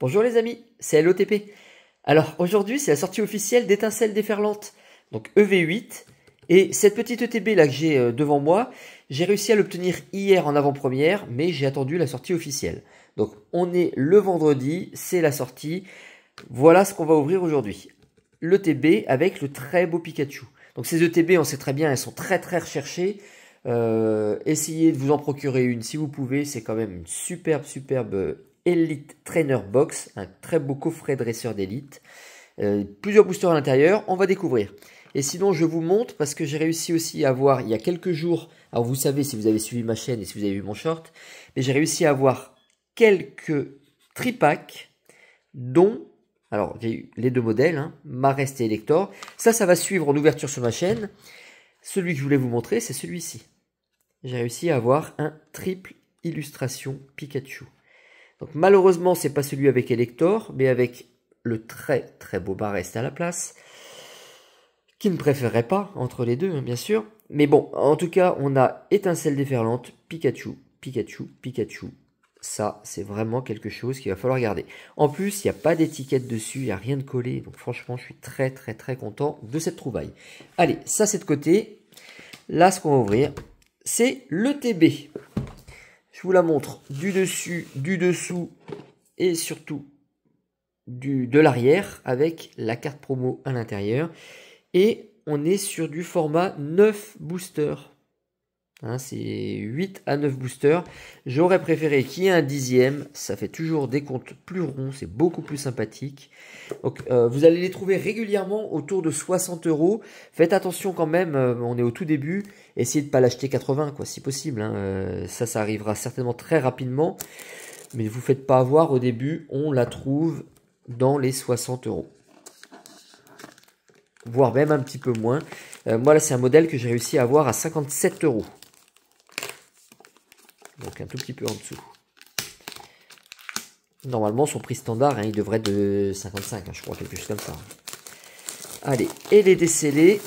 Bonjour les amis, c'est LOTP. Alors aujourd'hui c'est la sortie officielle d'Étincelles déferlante, donc EV8. Et cette petite ETB là que j'ai euh, devant moi, j'ai réussi à l'obtenir hier en avant-première, mais j'ai attendu la sortie officielle. Donc on est le vendredi, c'est la sortie. Voilà ce qu'on va ouvrir aujourd'hui. L'ETB avec le très beau Pikachu. Donc ces ETB, on sait très bien, elles sont très très recherchées. Euh, essayez de vous en procurer une si vous pouvez, c'est quand même une superbe, superbe euh, Elite Trainer Box, un très beau coffret dresseur d'élite. Euh, plusieurs boosters à l'intérieur, on va découvrir. Et sinon, je vous montre parce que j'ai réussi aussi à voir, il y a quelques jours. Alors, vous savez si vous avez suivi ma chaîne et si vous avez vu mon short, mais j'ai réussi à avoir quelques tripacks, dont alors j'ai eu les deux modèles, hein, Marest et Elector. Ça, ça va suivre en ouverture sur ma chaîne. Celui que je voulais vous montrer, c'est celui-ci. J'ai réussi à avoir un triple illustration Pikachu. Donc malheureusement, c'est pas celui avec Elector, mais avec le très très beau Barrest à la place, qui ne préférerait pas entre les deux, hein, bien sûr. Mais bon, en tout cas, on a Étincelle déferlante, Pikachu, Pikachu, Pikachu. Ça, c'est vraiment quelque chose qu'il va falloir garder. En plus, il n'y a pas d'étiquette dessus, il n'y a rien de collé. Donc franchement, je suis très très très content de cette trouvaille. Allez, ça c'est de côté. Là, ce qu'on va ouvrir, c'est le TB. Je vous la montre du dessus, du dessous et surtout du, de l'arrière avec la carte promo à l'intérieur. Et on est sur du format 9 booster Hein, c'est 8 à 9 boosters. J'aurais préféré qu'il y ait un dixième. Ça fait toujours des comptes plus ronds. C'est beaucoup plus sympathique. Donc, euh, vous allez les trouver régulièrement autour de 60 euros. Faites attention quand même. Euh, on est au tout début. Essayez de ne pas l'acheter 80, quoi, si possible. Hein. Euh, ça, ça arrivera certainement très rapidement. Mais ne vous faites pas avoir au début. On la trouve dans les 60 euros. Voire même un petit peu moins. moi, là, c'est un modèle que j'ai réussi à avoir à 57 euros donc un tout petit peu en dessous. Normalement, son prix standard, hein, il devrait être de 55, hein, je crois, quelque chose comme ça. Allez, et les décellés.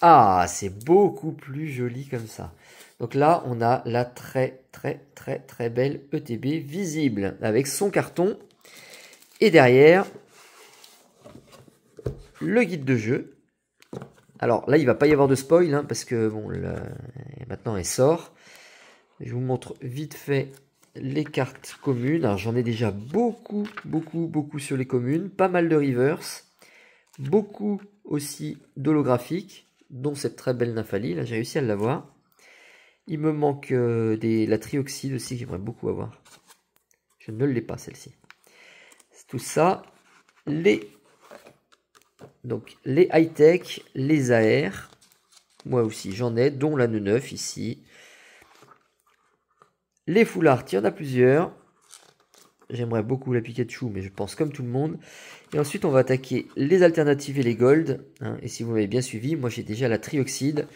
Ah, c'est beaucoup plus joli comme ça. Donc là, on a la très, très, très, très belle ETB visible avec son carton. Et derrière, le guide de jeu. Alors là, il va pas y avoir de spoil, hein, parce que bon, le maintenant elle sort. Je vous montre vite fait les cartes communes. Alors j'en ai déjà beaucoup, beaucoup, beaucoup sur les communes. Pas mal de reverse. Beaucoup aussi d'holographiques, dont cette très belle Nymphalie. Là j'ai réussi à l'avoir. Il me manque euh, des, la trioxyde aussi j'aimerais beaucoup avoir. Je ne l'ai pas celle-ci. C'est tout ça. Les donc les high-tech, les AR, moi aussi j'en ai, dont la neuf ici, les foulards, il y en a plusieurs. J'aimerais beaucoup la Pikachu, mais je pense comme tout le monde. Et ensuite, on va attaquer les alternatives et les gold. Hein. Et si vous m'avez bien suivi, moi j'ai déjà la trioxyde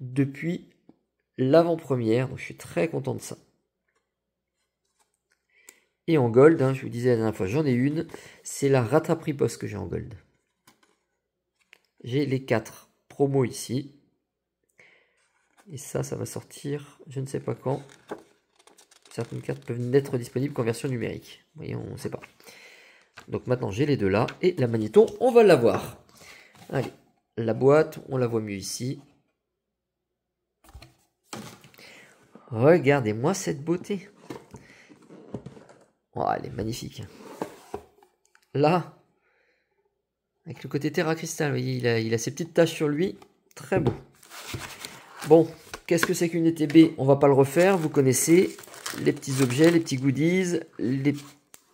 depuis l'avant-première. Donc je suis très content de ça. Et en gold, hein, je vous disais la dernière fois, j'en ai une. C'est la rattraperie que j'ai en gold. J'ai les quatre promos ici. Et ça, ça va sortir, je ne sais pas quand certaines cartes peuvent n'être disponibles qu'en version numérique. Vous voyez, on ne sait pas. Donc maintenant, j'ai les deux là. Et la magnéton, on va la voir. Allez, la boîte, on la voit mieux ici. Regardez-moi cette beauté. Oh, elle est magnifique. Là, avec le côté terra cristal, il a, ses petites taches sur lui. Très beau. Bon, qu'est-ce que c'est qu'une ETB On va pas le refaire, vous connaissez les petits objets, les petits goodies, les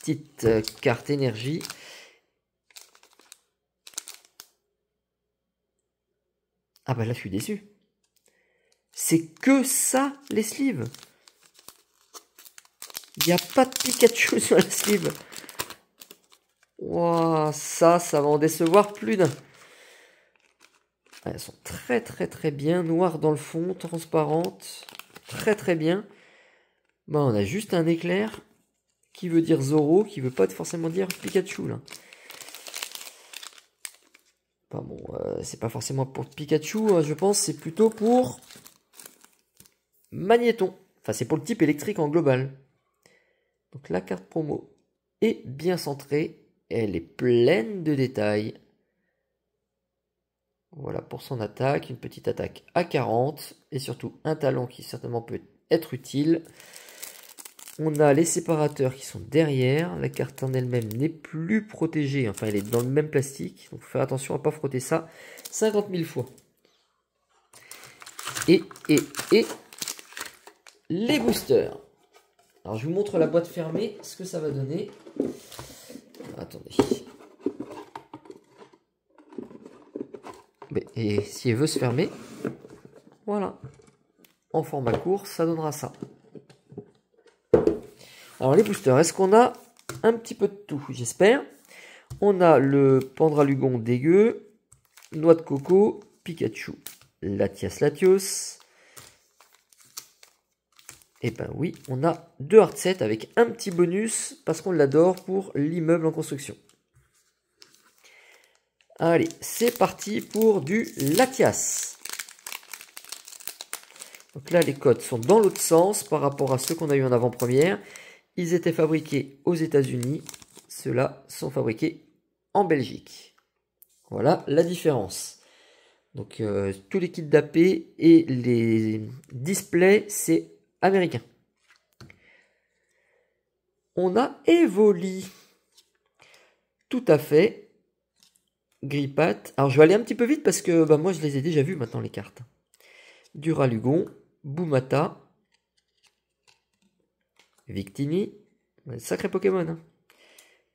petites euh, cartes énergie. Ah bah là je suis déçu. C'est que ça les sleeves. Il n'y a pas de Pikachu sur les sleeve. Waouh, ça, ça va en décevoir plus d'un. Elles sont très très très bien, noires dans le fond, transparentes, très très bien. Bah, on a juste un éclair qui veut dire Zoro, qui veut pas forcément dire Pikachu là. bon, euh, c'est pas forcément pour Pikachu, hein, je pense, c'est plutôt pour Magnéton. Enfin, c'est pour le type électrique en global. Donc la carte promo est bien centrée, elle est pleine de détails. Voilà pour son attaque, une petite attaque à 40 et surtout un talon qui certainement peut être utile. On a les séparateurs qui sont derrière. La carte en elle-même n'est plus protégée. Enfin, elle est dans le même plastique. Donc, faut faire attention à ne pas frotter ça 50 000 fois. Et, et, et les boosters. Alors, je vous montre la boîte fermée, ce que ça va donner. Attendez. Et si elle veut se fermer, voilà. En format court, ça donnera ça. Alors les boosters, est-ce qu'on a un petit peu de tout J'espère. On a le Pendralugon dégueu, Noix de coco, Pikachu, Latias Latios. Et eh ben oui, on a deux hard avec un petit bonus parce qu'on l'adore pour l'immeuble en construction. Allez, c'est parti pour du Latias. Donc là, les codes sont dans l'autre sens par rapport à ceux qu'on a eu en avant-première. Ils étaient fabriqués aux États-Unis, ceux-là sont fabriqués en Belgique. Voilà la différence. Donc euh, tous les kits d'AP et les displays, c'est américain. On a évolué. Tout à fait. Gripat. Alors je vais aller un petit peu vite parce que bah, moi je les ai déjà vus maintenant les cartes. Duralugon, Boumata, Victini, sacré Pokémon. Hein.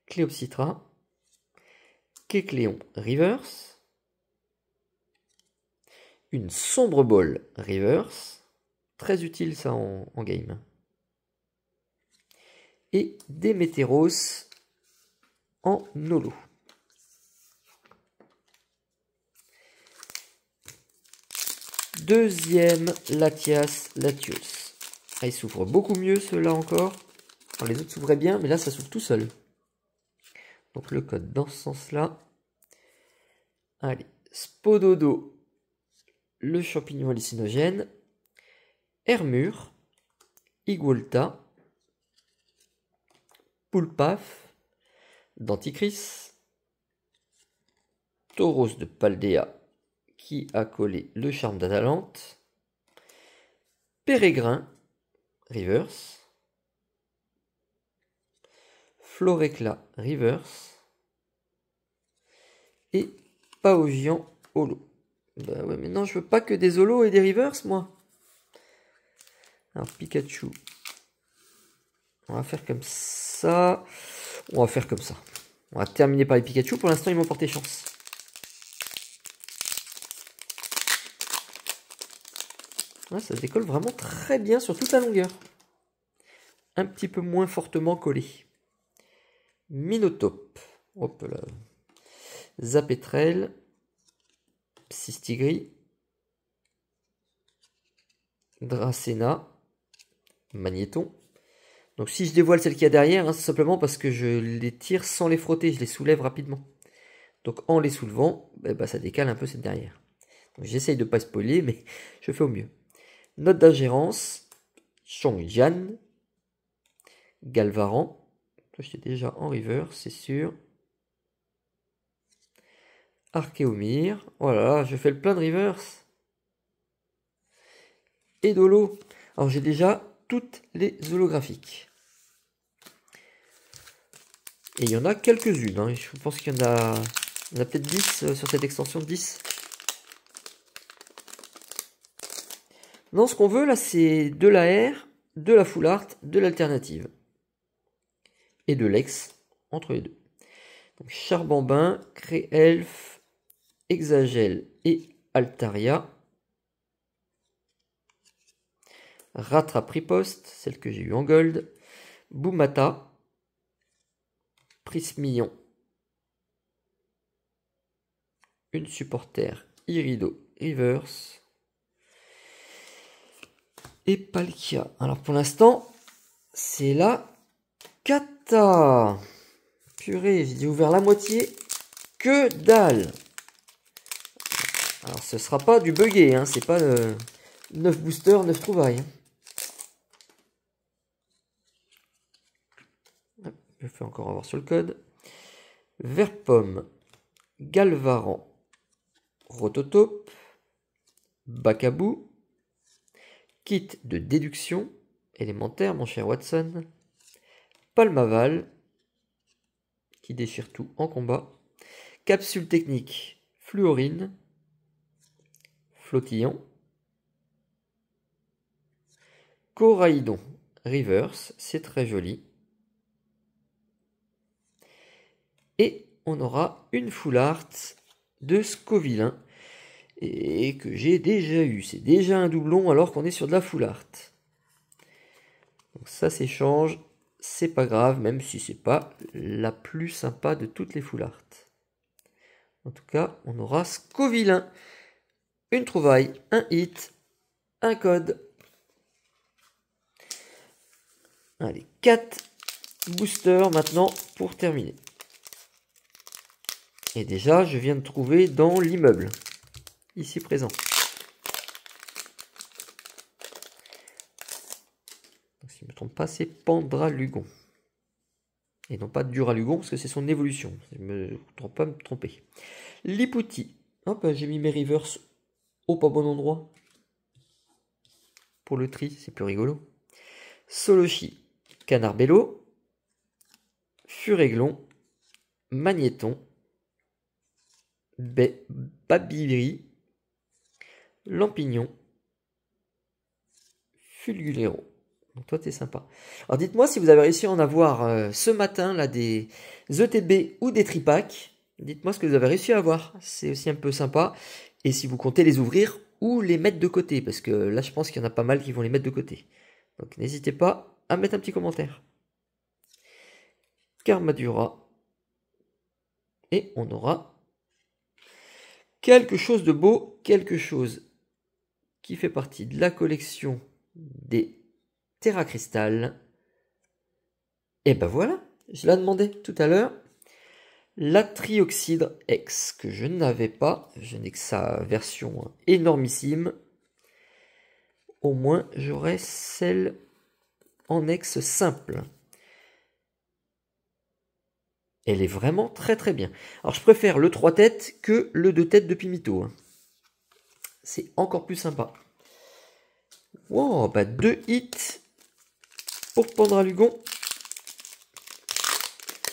Cléopsitra, Kekléon Reverse, une sombre ball Reverse, très utile ça en, game. Et météros en Nolo. Deuxième Latias Latios il s'ouvre beaucoup mieux ceux-là encore. les autres s'ouvraient bien, mais là, ça s'ouvre tout seul. Donc le code dans ce sens-là. Allez, Spododo, le champignon hallucinogène. Hermure, Igualta, Poulpaf, Danticris Tauros de Paldea qui a collé le charme d'Atalante, Pérégrin, reverse. Florecla reverse. Et Paogian holo. Bah ouais, maintenant je veux pas que des holo et des reverse, moi. Alors, Pikachu. On va faire comme ça. On va faire comme ça. On va terminer par les Pikachu. Pour l'instant, ils m'ont porté chance. ça décolle vraiment très bien sur toute la longueur. Un petit peu moins fortement collé. Minotope. Hop là. Zapetrel, Dracena. Magnéton. Donc si je dévoile celle qu'il y a derrière, hein, c'est simplement parce que je les tire sans les frotter, je les soulève rapidement. Donc en les soulevant, eh ben, ça décale un peu cette derrière. J'essaye de ne pas spoiler, mais je fais au mieux. Note d'ingérence, Chongjian, Galvaran. suis déjà en river, c'est sûr. Archéomir. Voilà, je fais le plein de rivers. Et Dolo. Alors j'ai déjà toutes les holographiques. Et il y en a quelques-unes. Hein. Je pense qu'il y en a, peut-être 10 euh, sur cette extension 10. Non, ce qu'on veut là, c'est de la R, de la full art, de l'alternative. Et de l'ex entre les deux. Donc Charbambin, Créelf, Exagel et Altaria. Rattrape Riposte, celle que j'ai eu en gold. Boumata. Prismillon. Une supporter. Irido Rivers et Palkia. Alors pour l'instant, c'est la Kata Purée, j'ai ouvert la moitié. Que dalle Alors ce sera pas du bugué, hein. c'est pas le euh, 9 boosters, 9 trouvailles. Hein. Je fais encore avoir sur le code. Pomme Galvaran, Rototope, Bacabou, Kit de déduction élémentaire, mon cher Watson. Palmaval, qui déchire tout en combat. Capsule technique, fluorine, flottillant. Coraïdon, reverse, c'est très joli. Et on aura une full art de Scovilin et que j'ai déjà eu. C'est déjà un doublon alors qu'on est sur de la full art. Donc ça s'échange, c'est pas grave, même si c'est pas la plus sympa de toutes les full art. En tout cas, on aura Scovillain. Une trouvaille, un hit, un code. Allez, 4 boosters maintenant pour terminer. Et déjà, je viens de trouver dans l'immeuble ici présent. Donc, si je ne me trompe pas, c'est Lugon. Et non pas Duralugon, parce que c'est son évolution. Je ne me trompe pas me tromper. Lipouti. Hop, j'ai mis mes rivers au pas bon endroit. Pour le tri, c'est plus rigolo. Solochi, Canarbello, Furéglon, Magnéton, Babiri, Lampignon, Fulgulero. Donc toi, t'es sympa. Alors dites-moi si vous avez réussi à en avoir euh, ce matin, là, des ETB ou des tripacks. Dites-moi ce que vous avez réussi à avoir. C'est aussi un peu sympa. Et si vous comptez les ouvrir ou les mettre de côté, parce que là, je pense qu'il y en a pas mal qui vont les mettre de côté. Donc n'hésitez pas à mettre un petit commentaire. Dura Et on aura quelque chose de beau, quelque chose qui fait partie de la collection des Terra Et eh ben voilà, je l'ai demandé tout à l'heure. La Trioxydre X, que je n'avais pas, je n'ai que sa version énormissime. Au moins, j'aurai celle en X simple. Elle est vraiment très très bien. Alors je préfère le 3 têtes que le 2 têtes de Pimito. Hein c'est encore plus sympa. Wow, bah deux hits pour Lugon.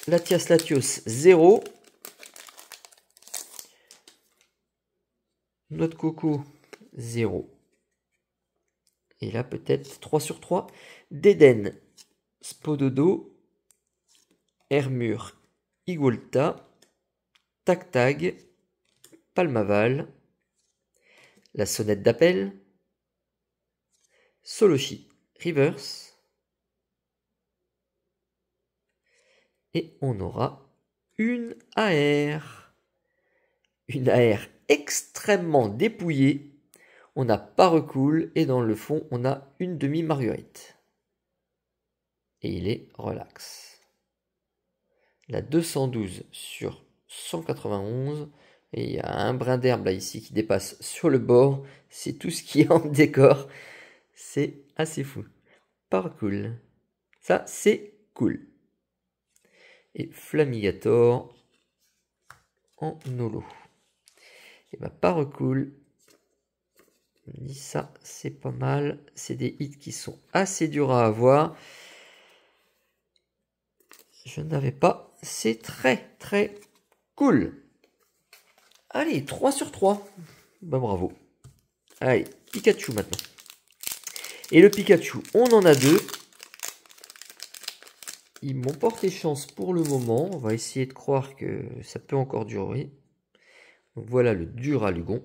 Latias Latios 0. Notre coco 0. Et là peut-être 3 sur 3. Deden, Spododo, Hermure, Igolta, Tac Palmaval, la sonnette d'appel, Soloshi Reverse, et on aura une AR. Une AR extrêmement dépouillée. On n'a pas recoule et dans le fond, on a une demi-marguerite. Et il est relax. La 212 sur 191 et il y a un brin d'herbe là ici qui dépasse sur le bord. C'est tout ce qui est en décor. C'est assez fou. Par cool. Ça, c'est cool. Et Flamigator en holo. Et bah, par ça, c'est pas mal. C'est des hits qui sont assez durs à avoir. Je n'avais pas. C'est très, très cool. Allez, 3 sur 3. ben bah, bravo. Allez, Pikachu maintenant. Et le Pikachu, on en a deux. Ils m'ont porté chance pour le moment. On va essayer de croire que ça peut encore durer. voilà le Duralugon.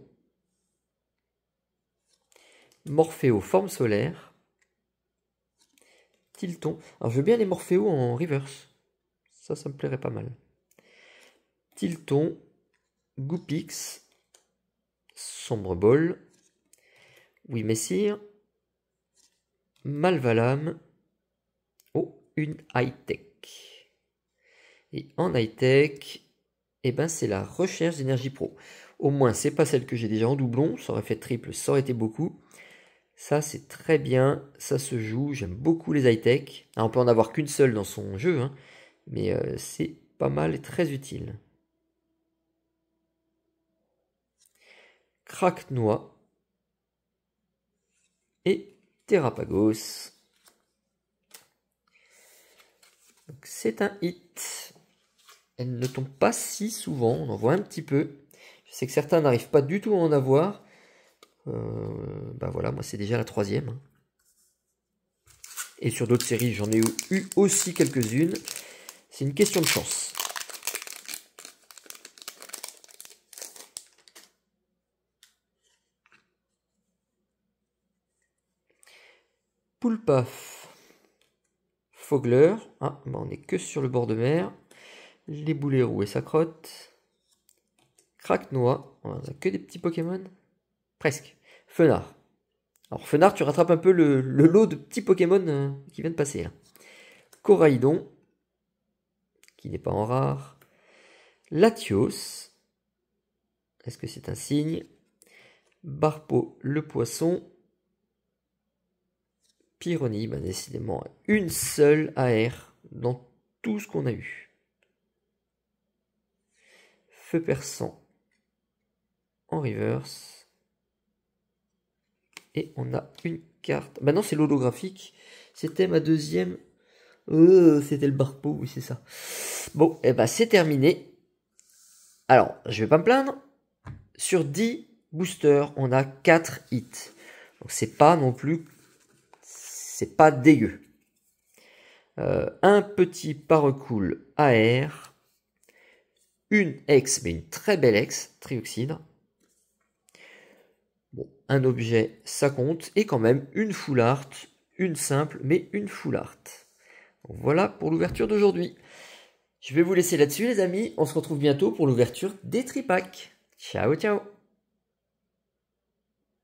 Morpheo forme solaire. Tilton. Alors je veux bien les Morpheo en reverse. Ça, ça me plairait pas mal. Tilton, Goupix, Sombre Ball, Oui Messire, Malvalam, oh, une high-tech. Et en high-tech, eh ben, c'est la recherche d'énergie pro. Au moins, c'est pas celle que j'ai déjà en doublon, ça aurait fait triple, ça aurait été beaucoup. Ça, c'est très bien, ça se joue, j'aime beaucoup les high-tech. Ah, on peut en avoir qu'une seule dans son jeu, hein, mais euh, c'est pas mal et très utile. noix et Terrapagos. C'est un hit. Elle ne tombe pas si souvent, on en voit un petit peu. Je sais que certains n'arrivent pas du tout à en avoir. ben voilà, moi c'est déjà la troisième. Et sur d'autres séries, j'en ai eu aussi quelques-unes. C'est une question de chance. Poulpaf. Fogler. Ah, bah, on n'est que sur le bord de mer. Les boulets roux et sa crotte. Cracknois. On a que des petits Pokémon. Presque. Fenard. Alors Fenard, tu rattrapes un peu le, lot de petits Pokémon euh, qui viennent passer là. qui n'est pas en rare. Latios, est-ce que c'est un signe Barpo le poisson, Pyronie, bah, ben, décidément, une seule AR dans tout ce qu'on a eu. Feu perçant en reverse. Et on a une carte. Bah non, c'est l'holographique. C'était ma deuxième. Euh, c'était le barpo, oui, c'est ça. Bon, et eh bah ben, c'est terminé. Alors, je vais pas me plaindre. Sur 10 boosters, on a 4 hits. Donc c'est pas non plus c'est pas dégueu. Euh, un petit paracool AR, une ex, mais une très belle ex, trioxyde. Bon, un objet, ça compte, et quand même une full art, une simple, mais une full art. voilà pour l'ouverture d'aujourd'hui. Je vais vous laisser là-dessus les amis, on se retrouve bientôt pour l'ouverture des tripacks. Ciao ciao